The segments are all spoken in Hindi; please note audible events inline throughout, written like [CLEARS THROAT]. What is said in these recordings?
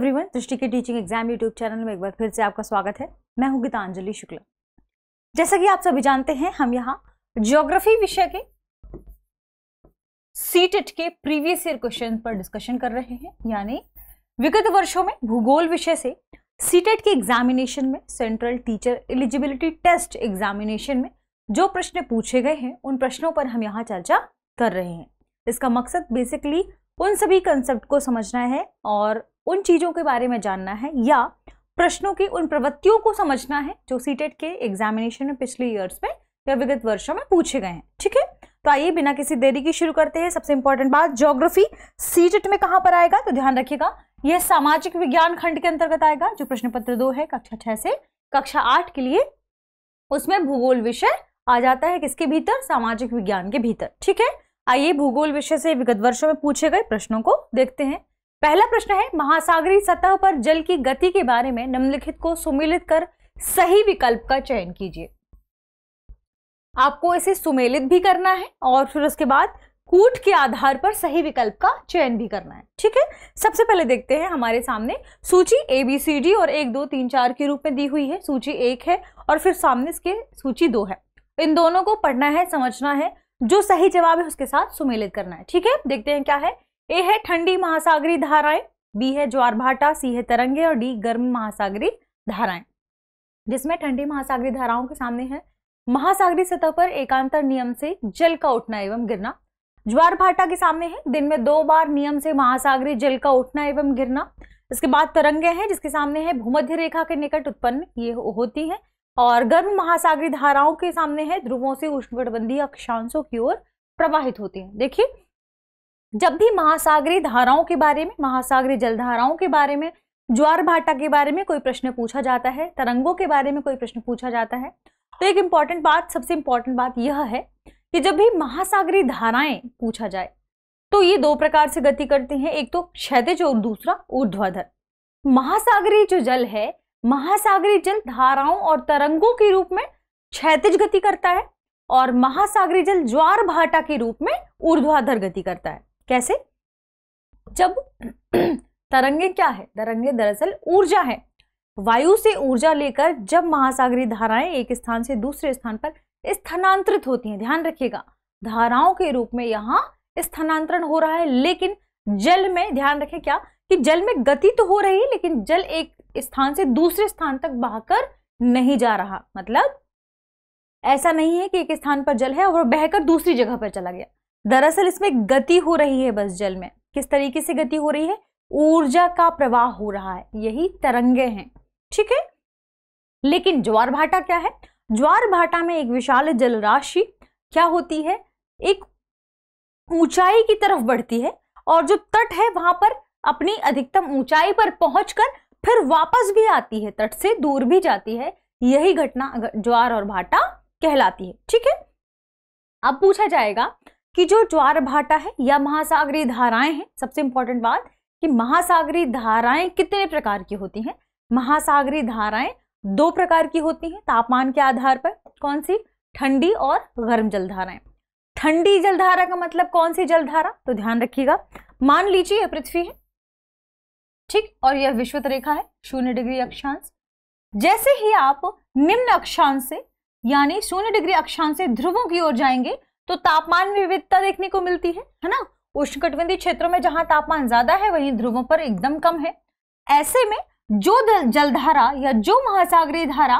एवरीवन दृष्टि के टीचिंग एग्जाम यूट्यूब चैनल में एक बार फिर से आपका स्वागत है मैं हूं गीतांजलि शुक्ला जैसा कि आप सभी जानते हैं हम यहां ज्योग्राफी विषय के सीटेट के प्रीवियस ईयर क्वेश्चन पर डिस्कशन कर रहे हैं यानी विगत वर्षों में भूगोल विषय से सीटेट के एग्जामिनेशन में central teacher eligibility test examination में जो प्रश्न पूछे गए हैं उन प्रश्नों पर हम यहाँ चर्चा कर रहे हैं इसका मकसद बेसिकली उन सभी कंसेप्ट को समझना है और उन चीज़ों के बारे में जानना है या प्रश्नों की उन प्रवृत्तियों को समझना है जो सीटेट e के एग्जामिनेशन में पिछले ईयर्स में या विगत वर्षों में पूछे गए हैं ठीक है तो आइए बिना किसी देरी की शुरू करते हैं सबसे इंपॉर्टेंट बात ज्योग्राफी सीटेट e में कहाँ पर आएगा तो ध्यान रखिएगा यह सामाजिक विज्ञान खंड के अंतर्गत आएगा जो प्रश्न पत्र दो है कक्षा छह से कक्षा आठ के लिए उसमें भूगोल विषय आ जाता है किसके भीतर सामाजिक विज्ञान के भीतर ठीक है आइए भूगोल विषय से विगत वर्षों में पूछे गए प्रश्नों को देखते हैं पहला प्रश्न है महासागरी सतह पर जल की गति के बारे में निम्नलिखित को सुमेलित कर सही विकल्प का चयन कीजिए आपको इसे सुमेलित भी करना है और फिर उसके बाद कूट के आधार पर सही विकल्प का चयन भी करना है ठीक है सबसे पहले देखते हैं हमारे सामने सूची ए बी सी डी और एक दो तीन चार के रूप में दी हुई है सूची एक है और फिर सामने इसके सूची दो है इन दोनों को पढ़ना है समझना है जो सही जवाब है उसके साथ सुमेलित करना है ठीक है देखते हैं क्या है ए है ठंडी महासागरी धाराएं बी है ज्वार भाटा सी है तरंगे और डी गर्म महासागरी धाराएं जिसमें ठंडी महासागरी धाराओं के सामने है महासागरी सतह पर एकांतर नियम से जल का उठना एवं गिरना ज्वार भाटा के सामने है दिन में दो बार नियम से महासागरी जल का उठना एवं गिरना इसके बाद तरंगे हैं जिसके सामने है भूमध्य रेखा के निकट उत्पन्न ये होती है और गर्म महासागरी धाराओं के सामने है ध्रुवों से उष्णकटिबंधीय अक्षांशों की ओर प्रवाहित होती है देखिए जब भी महासागरीय धाराओं के बारे में महासागरीय जलधाराओं के बारे में ज्वार भाटा के बारे में कोई प्रश्न पूछा जाता है तरंगों के बारे में कोई प्रश्न पूछा जाता है तो एक इम्पॉर्टेंट बात सबसे इम्पॉर्टेंट बात यह है कि जब भी महासागरीय धाराएं पूछा जाए तो ये दो प्रकार से गति करती हैं एक तो क्षैतिज और दूसरा ऊर्ध्वाधर महासागरीय जो जल है महासागरीय जल धाराओं और तरंगों के रूप में क्षेत्रज गति करता है और महासागरीय जल ज्वार भाटा के रूप में ऊर्ध्वाधर गति करता है कैसे जब [CLEARS THROAT] तरंगे क्या है तरंगे दरअसल ऊर्जा है वायु से ऊर्जा लेकर जब महासागरीय धाराएं एक स्थान से दूसरे स्थान पर स्थानांतरित होती हैं ध्यान रखिएगा धाराओं के रूप में यहाँ स्थानांतरण हो रहा है लेकिन जल में ध्यान रखें क्या कि जल में गति तो हो रही है लेकिन जल एक स्थान से दूसरे स्थान तक बहकर नहीं जा रहा मतलब ऐसा नहीं है कि एक स्थान पर जल है और बहकर दूसरी जगह पर चला गया दरअसल इसमें गति हो रही है बस जल में किस तरीके से गति हो रही है ऊर्जा का प्रवाह हो रहा है यही तरंगे हैं ठीक है लेकिन ज्वार भाटा क्या है ज्वार भाटा में एक विशाल जल राशि क्या होती है एक ऊंचाई की तरफ बढ़ती है और जो तट है वहां पर अपनी अधिकतम ऊंचाई पर पहुंचकर फिर वापस भी आती है तट से दूर भी जाती है यही घटना ज्वार और भाटा कहलाती है ठीक है अब पूछा जाएगा कि जो ज्वार भाटा है या महासागरीय धाराएं हैं सबसे इंपॉर्टेंट बात कि महासागरीय धाराएं कितने प्रकार की होती हैं महासागरीय धाराएं दो प्रकार की होती हैं तापमान के आधार पर कौन सी ठंडी और गर्म जलधाराएं ठंडी जलधारा का मतलब कौन सी जलधारा तो ध्यान रखिएगा मान लीजिए यह पृथ्वी है ठीक और यह विश्वत रेखा है शून्य डिग्री अक्षांश जैसे ही आप निम्न अक्षांश से यानी शून्य डिग्री अक्षांश से ध्रुवों की ओर जाएंगे तो तापमान में विविधता देखने को मिलती है है ना उष्णकटिबंधीय क्षेत्रों में जहां तापमान ज्यादा है वहीं ध्रुवों पर एकदम कम है ऐसे में जो जलधारा या जो महासागरीय धारा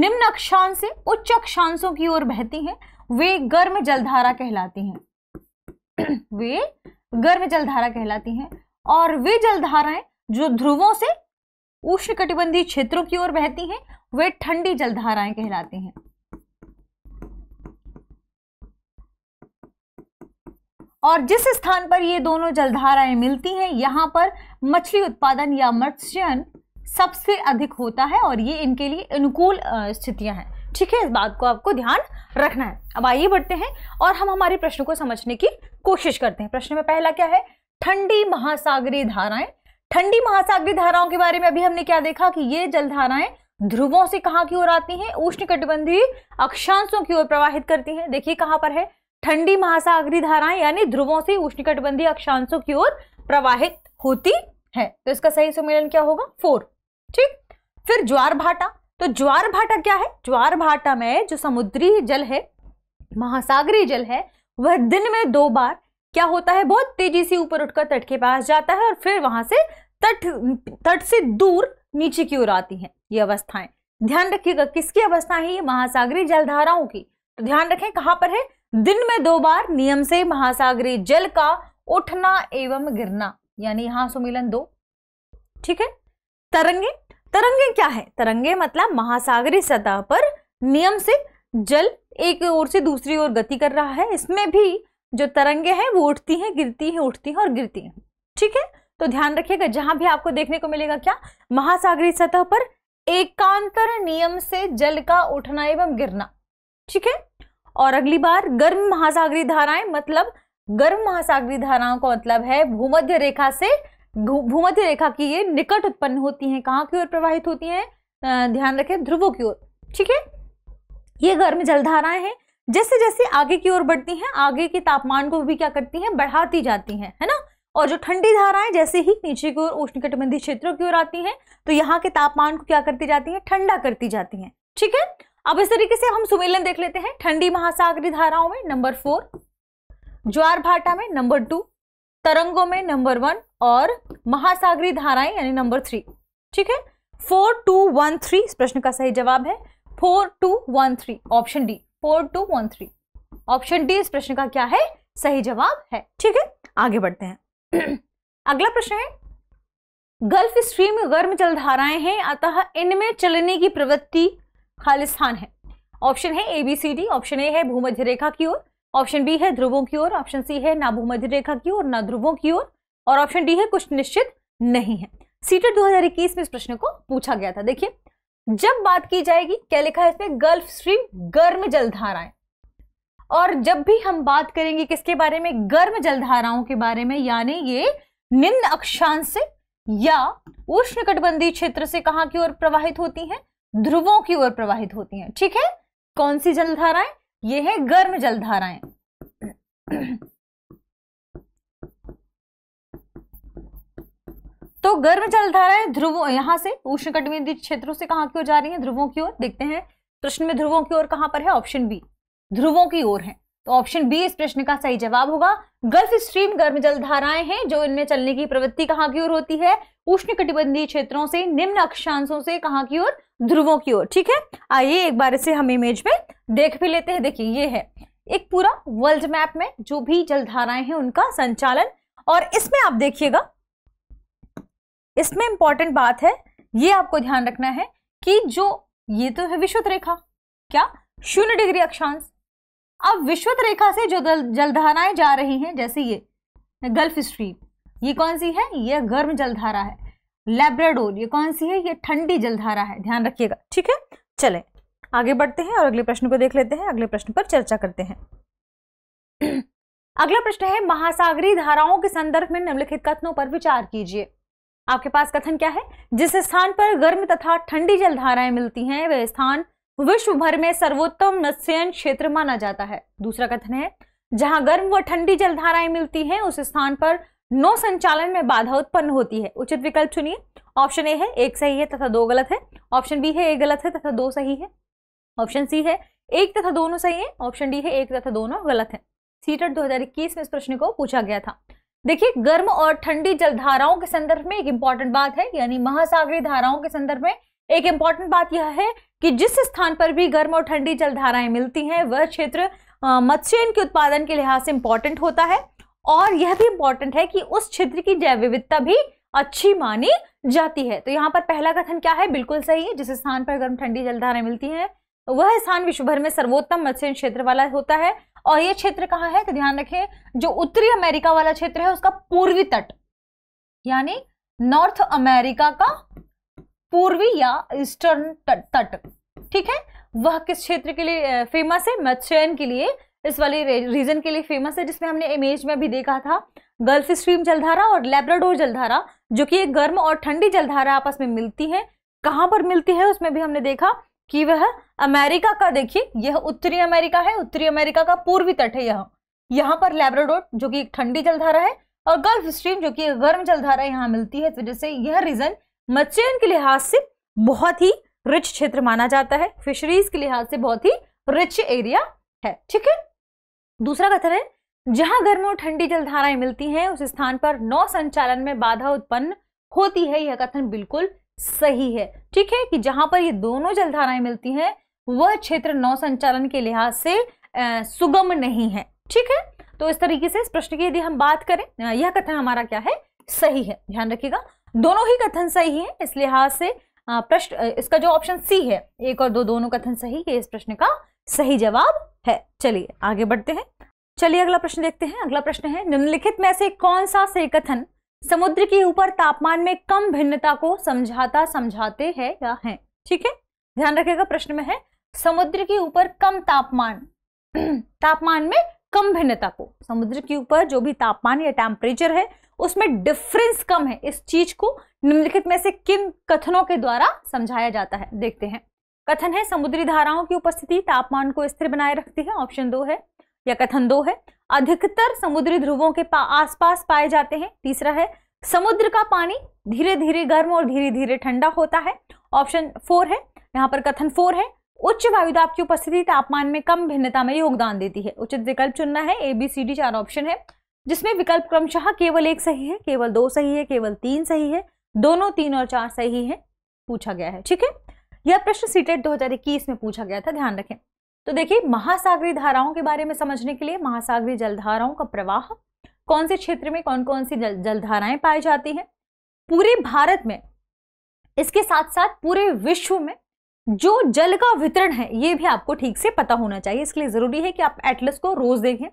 निम्न अक्षांश से उच्च अक्षांशों की ओर बहती हैं वे गर्म जलधारा कहलाती हैं [CLEARS THROAT] वे गर्म जलधारा कहलाती हैं और वे जलधाराएं जो ध्रुवों से उष्णकटिबंधीय क्षेत्रों की ओर बहती हैं वे ठंडी जलधाराएं कहलाती हैं और जिस स्थान पर ये दोनों जलधाराएं मिलती हैं यहाँ पर मछली उत्पादन या मत्स्यन सबसे अधिक होता है और ये इनके लिए अनुकूल स्थितियाँ हैं ठीक है इस बात को आपको ध्यान रखना है अब आइए बढ़ते हैं और हम हमारे प्रश्न को समझने की कोशिश करते हैं प्रश्न में पहला क्या है ठंडी महासागरीय धाराएं ठंडी महासागरीय धाराओं के बारे में अभी हमने क्या देखा कि ये जलधाराएं ध्रुवों से कहाँ की ओर आती हैं उष्ण कटिबंधी अक्षांशों की ओर प्रवाहित करती हैं देखिए कहाँ पर है ठंडी महासागरी धाराएं यानी ध्रुवों से उष्णकटिबंधीय अक्षांशों की ओर प्रवाहित होती है तो इसका सही सुमेलन क्या होगा फोर ठीक फिर ज्वार भाटा तो ज्वार भाटा क्या है ज्वार भाटा में जो समुद्री जल है महासागरी जल है वह दिन में दो बार क्या होता है बहुत तेजी से ऊपर उठकर तट के पास जाता है और फिर वहां से तट तट से दूर नीचे की ओर आती हैं ये अवस्थाएं ध्यान रखिएगा किसकी अवस्था है ये महासागरी जलधाराओं की तो ध्यान रखें कहाँ पर है दिन में दो बार नियम से महासागरी जल का उठना एवं गिरना यानी यहां सुमिलन दो ठीक है तरंगे तरंगे क्या है तरंगे मतलब महासागरी सतह पर नियम से जल एक ओर से दूसरी ओर गति कर रहा है इसमें भी जो तरंगे हैं वो उठती हैं गिरती हैं उठती हैं और गिरती हैं ठीक है तो ध्यान रखिएगा जहां भी आपको देखने को मिलेगा क्या महासागरी सतह पर एकांतर नियम से जल का उठना एवं गिरना ठीक है और अगली बार गर्म महासागरी धाराएं मतलब गर्म महासागरी धाराओं का मतलब है भूमध्य रेखा से भूमध्य रेखा की ये निकट उत्पन्न होती हैं कहाँ की ओर प्रवाहित होती हैं ध्यान रखें ध्रुवों की ओर ठीक है ये गर्म जलधाराएं हैं जैसे जैसे आगे की ओर बढ़ती हैं आगे के तापमान को भी क्या करती हैं बढ़ाती जाती हैं है ना और जो ठंडी धाराएं जैसे ही नीचे की ओर उष्णकटिबंधीय क्षेत्रों की ओर आती हैं तो यहाँ के तापमान को क्या करती जाती हैं ठंडा करती जाती हैं ठीक है अब इस तरीके से हम सुमेलन देख लेते हैं ठंडी महासागरी धाराओं में नंबर फोर ज्वार भाटा में नंबर टू तरंगों में नंबर वन और महासागरी धाराएं यानी नंबर थ्री ठीक है फोर टू वन थ्री इस प्रश्न का सही जवाब है four two one three option D four two one three option D इस प्रश्न का क्या है सही जवाब है ठीक है आगे बढ़ते हैं [CLEARS THROAT] अगला प्रश्न है गल्फ स्ट्रीम गर्म जलधाराएं हैं अतः इनमें चलने की प्रवृत्ति खालिस्तान है ऑप्शन है A B C D option A है भूमध्य रेखा की ओर ऑप्शन बी है ध्रुवों की ओर ऑप्शन सी है ना भूमध्य रेखा की ओर ना ध्रुवों की ओर और ऑप्शन डी है कुछ निश्चित नहीं है सीटर 2021 में इस प्रश्न को पूछा गया था देखिए जब बात की जाएगी क्या लिखा है इसमें गल्फ स्ट्रीम गर्म जलधाराएं और जब भी हम बात करेंगे किसके बारे में गर्म जलधाराओं के बारे में यानी ये निम्न अक्षांश से या उष्ण क्षेत्र से कहाँ की ओर प्रवाहित होती हैं ध्रुवों की ओर प्रवाहित होती हैं ठीक है कौन सी जलधाराएं ये है गर्म जलधाराएं तो गर्म जलधाराएं ध्रुवों यहां से उष्णकटिबंधीय क्षेत्रों से कहां की ओर जा रही हैं ध्रुवों की ओर देखते हैं प्रश्न में ध्रुवों की ओर कहां पर है ऑप्शन बी ध्रुवों की ओर है तो ऑप्शन बी इस प्रश्न का सही जवाब होगा गल्फ स्ट्रीम गर्म जलधाराएं हैं जो इनमें चलने की प्रवृत्ति कहां की ओर होती है उष्ण कटिबंधीय क्षेत्रों से निम्न अक्षांशों से कहां की ओर ध्रुवों की ओर ठीक है आइए एक बार इसे हम इमेज में देख भी लेते हैं देखिए ये है एक पूरा वर्ल्ड मैप में जो भी जलधाराएं हैं उनका संचालन और इसमें आप देखिएगा इसमें इंपॉर्टेंट बात है ये आपको ध्यान रखना है कि जो ये तो है विश्वत रेखा क्या शून्य डिग्री अक्षांश अब विश्वत रेखा से जो जलधाराएं जा रही हैं जैसे ये गल्फ स्ट्रीम ये कौन सी है ये गर्म जलधारा है लेब्राडोर ये कौन सी है ये ठंडी जलधारा है ध्यान रखिएगा ठीक है चले आगे बढ़ते हैं और अगले प्रश्न को देख लेते हैं अगले प्रश्न पर चर्चा करते हैं अगला प्रश्न है महासागरीय धाराओं के संदर्भ में निम्नलिखित कथनों पर विचार कीजिए आपके पास कथन क्या है जिस स्थान पर गर्म तथा ठंडी जलधाराएं मिलती हैं वह स्थान विश्व भर में सर्वोत्तम नस्यन क्षेत्र माना जाता है दूसरा कथन है जहां गर्म व ठंडी जलधाराएं मिलती हैं उस स्थान पर नौ संचालन में बाधा उत्पन्न होती है उचित विकल्प चुनिए ऑप्शन ए है एक सही है तथा दो गलत है ऑप्शन बी है एक गलत है तथा दो सही है ऑप्शन सी है एक तथा दोनों सही है ऑप्शन डी है एक तथा दोनों गलत है सीटेट 2021 में इस प्रश्न को पूछा गया था देखिए गर्म और ठंडी जलधाराओं के संदर्भ में एक इंपॉर्टेंट बात है यानी महासागरी धाराओं के संदर्भ में एक इंपॉर्टेंट बात यह है कि जिस स्थान पर भी गर्म और ठंडी जलधाराएं मिलती हैं वह क्षेत्र मत्स्य के उत्पादन के लिहाज से इंपॉर्टेंट होता है और यह भी इंपॉर्टेंट है कि उस क्षेत्र की जैव विविधता भी अच्छी मानी जाती है तो यहाँ पर पहला कथन क्या है बिल्कुल सही है जिस स्थान पर गर्म ठंडी जलधारा मिलती हैं तो वह स्थान विश्व भर में सर्वोत्तम मत्स्य क्षेत्र वाला होता है और यह क्षेत्र कहाँ है तो ध्यान रखें जो उत्तरी अमेरिका वाला क्षेत्र है उसका पूर्वी तट यानी नॉर्थ अमेरिका का पूर्वी या ईस्टर्न तट ठीक है वह किस क्षेत्र के लिए फेमस है मत्स्यन के लिए इस वाली रीजन के लिए फेमस है जिसमें हमने इमेज में भी देखा था गल्फ स्ट्रीम जलधारा और लेब्राडोर जलधारा जो कि एक गर्म और ठंडी जलधारा आपस में मिलती है कहाँ पर मिलती है उसमें भी हमने देखा कि वह अमेरिका का देखिए यह उत्तरी अमेरिका है उत्तरी अमेरिका का पूर्वी तट है यह यहाँ पर लेब्राडोर जो कि एक ठंडी जलधारा है और गल्फ स्ट्रीम जो कि गर्म जलधारा यहाँ मिलती है इस वजह से यह रीजन मत्स्यन के लिहाज से बहुत ही रिच क्षेत्र माना जाता है फिशरीज के लिहाज से बहुत ही रिच एरिया है ठीक है दूसरा कथन है जहां गर्म और ठंडी जलधाराएं मिलती हैं उस स्थान पर नौ संचालन में बाधा उत्पन्न होती है यह कथन बिल्कुल सही है ठीक है कि जहां पर ये दोनों जलधाराएं मिलती हैं वह क्षेत्र नौ संचालन के लिहाज से आ, सुगम नहीं है ठीक है तो इस तरीके से इस प्रश्न की यदि हम बात करें यह कथन हमारा क्या है सही है ध्यान रखिएगा दोनों ही कथन सही है इस लिहाज से प्रश्न इसका जो ऑप्शन सी है एक और दो दोनों कथन सही है इस प्रश्न का सही जवाब है चलिए आगे बढ़ते हैं चलिए अगला प्रश्न देखते हैं अगला प्रश्न है निम्नलिखित में से कौन सा सही कथन समुद्र के ऊपर तापमान में कम भिन्नता को समझाता समझाते है या है ठीक है ध्यान रखेगा प्रश्न में है समुद्र के ऊपर कम तापमान [CLEARS THROAT] तापमान में कम भिन्नता को समुद्र के ऊपर जो भी तापमान या टेम्परेचर है उसमें डिफरेंस कम है इस चीज को निम्नलिखित में से किन कथनों के द्वारा समझाया जाता है देखते हैं कथन है समुद्री धाराओं की उपस्थिति तापमान को स्थिर बनाए रखती है ऑप्शन दो है या कथन दो है अधिकतर समुद्री ध्रुवों के पा आसपास पाए जाते हैं तीसरा है समुद्र का पानी धीरे धीरे गर्म और धीरे धीरे ठंडा होता है ऑप्शन फोर है यहाँ पर कथन फोर है उच्च वायुदाब की उपस्थिति तापमान में कम भिन्नता में योगदान देती है उचित विकल्प चुनना है ए बी सी डी चार ऑप्शन है जिसमें विकल्प क्रमशः केवल एक सही है केवल दो सही है केवल तीन सही है दोनों तीन और चार सही है पूछा गया है ठीक है यह प्रश्न सीटेट 2021 में पूछा गया था ध्यान रखें तो देखिए महासागरीय धाराओं के बारे में समझने के लिए महासागरीय जलधाराओं का प्रवाह कौन से क्षेत्र में कौन कौन सी जल जलधाराएं पाई जाती हैं पूरे भारत में इसके साथ साथ पूरे विश्व में जो जल का वितरण है ये भी आपको ठीक से पता होना चाहिए इसके लिए जरूरी है कि आप एटलस को रोज देखें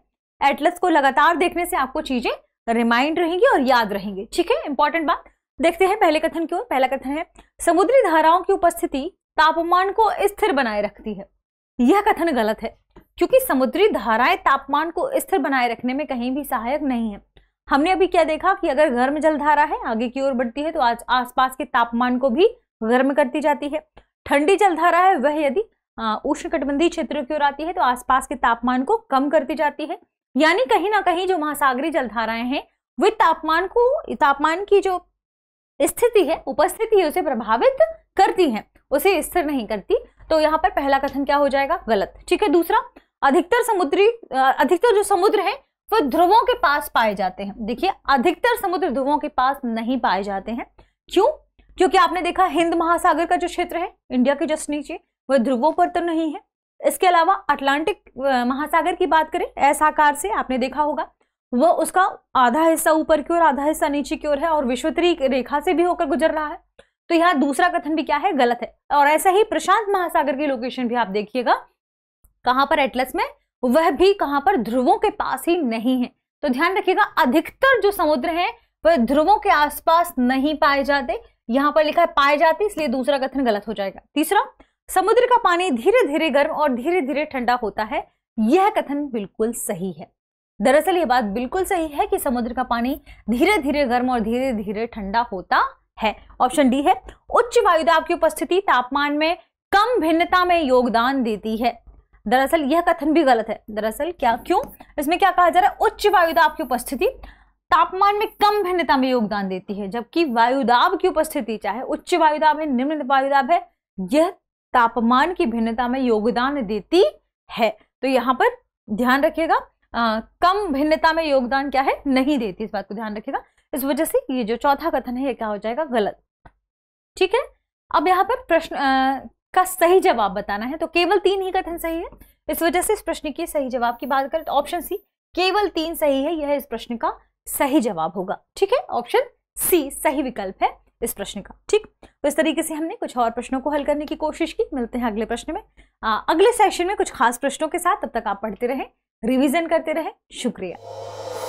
एटलस को लगातार देखने से आपको चीजें रिमाइंड रहेंगी और याद रहेंगी ठीक है इंपॉर्टेंट बात देखते हैं पहले कथन की ओर पहला कथन है समुद्री धाराओं की उपस्थिति तापमान को स्थिर बनाए रखती है यह कथन गलत है क्योंकि समुद्री धाराएं तापमान को स्थिर बनाए रखने में कहीं भी सहायक नहीं है हमने अभी क्या देखा कि अगर गर्म जलधारा है आगे की ओर बढ़ती है तो आज आसपास के तापमान को भी गर्म करती जाती है ठंडी जलधारा है वह यदि उष्णकटिबंधीय क्षेत्रों की ओर आती है तो आसपास के तापमान को कम करती जाती है यानी कहीं ना कहीं जो महासागरीय जलधाराएं हैं वे तापमान को तापमान की जो स्थिति है उपस्थिति है उसे प्रभावित करती हैं उसे स्थिर नहीं करती तो यहाँ पर पहला कथन क्या हो जाएगा गलत ठीक है दूसरा अधिकतर समुद्री अधिकतर जो समुद्र है वह ध्रुवों के पास पाए जाते हैं देखिए अधिकतर समुद्र ध्रुवों के पास नहीं पाए जाते हैं क्यों क्योंकि आपने देखा हिंद महासागर का जो क्षेत्र है इंडिया के जस्ट नीचे वह ध्रुवों पर तो नहीं है इसके अलावा अटलांटिक महासागर की बात करें ऐसा आकार से आपने देखा होगा वह उसका आधा हिस्सा ऊपर की ओर आधा हिस्सा नीचे की ओर है और विश्वतरी रेखा से भी होकर गुजर रहा है तो यहाँ दूसरा कथन भी क्या है गलत है और ऐसा ही प्रशांत महासागर की लोकेशन भी आप देखिएगा कहां पर एटलस में वह भी कहां पर ध्रुवों के पास ही नहीं है तो ध्यान रखिएगा अधिकतर जो समुद्र है वह ध्रुवों के आसपास नहीं पाए जाते यहां पर लिखा है पाए जाते इसलिए दूसरा कथन गलत हो जाएगा तीसरा समुद्र का पानी धीरे धीरे गर्म और धीरे धीरे ठंडा होता है यह कथन बिल्कुल सही है दरअसल यह बात बिल्कुल सही है कि समुद्र का पानी धीरे धीरे गर्म और धीरे धीरे ठंडा होता है ऑप्शन डी है उच्च वायुदाब की उपस्थिति तापमान में कम भिन्नता में योगदान देती है दरअसल यह कथन भी गलत है दरअसल क्या क्यों इसमें क्या कहा जा रहा है उच्च वायुदाब की उपस्थिति तापमान में कम भिन्नता में योगदान देती है जबकि वायुदाब की उपस्थिति चाहे उच्च वायुदाब है निम्न वायुदाब है यह तापमान की भिन्नता में योगदान देती है तो यहाँ पर ध्यान रखिएगा कम भिन्नता में योगदान क्या है नहीं देती इस बात को ध्यान रखिएगा इस वजह से ये जो चौथा कथन है ये क्या हो जाएगा गलत ठीक है अब यहाँ पर प्रश्न का सही जवाब बताना है तो केवल तीन ही कथन सही है इस वजह से इस प्रश्न के सही जवाब की बात करें तो ऑप्शन सी केवल तीन सही है यह इस प्रश्न का सही जवाब होगा ठीक है ऑप्शन सी सही विकल्प है इस प्रश्न का ठीक तो इस तरीके से हमने कुछ और प्रश्नों को हल करने की कोशिश की मिलते हैं अगले प्रश्न में आ, अगले सेशन में कुछ खास प्रश्नों के साथ तब तक आप पढ़ते रहें रिवीजन करते रहें शुक्रिया